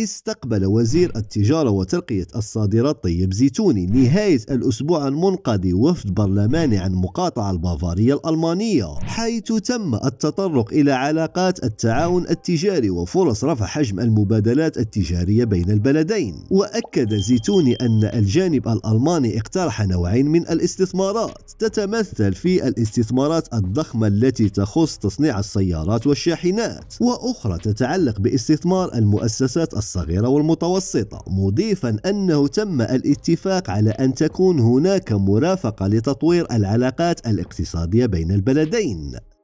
استقبل وزير التجارة وترقية الصادرات طيب زيتوني نهاية الأسبوع المنقضي وفد برلماني عن مقاطعة البافارية الألمانية حيث تم التطرق إلى علاقات التعاون التجاري وفرص رفع حجم المبادلات التجارية بين البلدين وأكد زيتوني أن الجانب الألماني اقترح نوعين من الاستثمارات تتمثل في الاستثمارات الضخمة التي تخص تصنيع السيارات والشاحنات وأخرى تتعلق باستثمار المؤسسات الصغيرة والمتوسطة مضيفا أنه تم الاتفاق على أن تكون هناك مرافقة لتطوير العلاقات الاقتصادية بين البلدين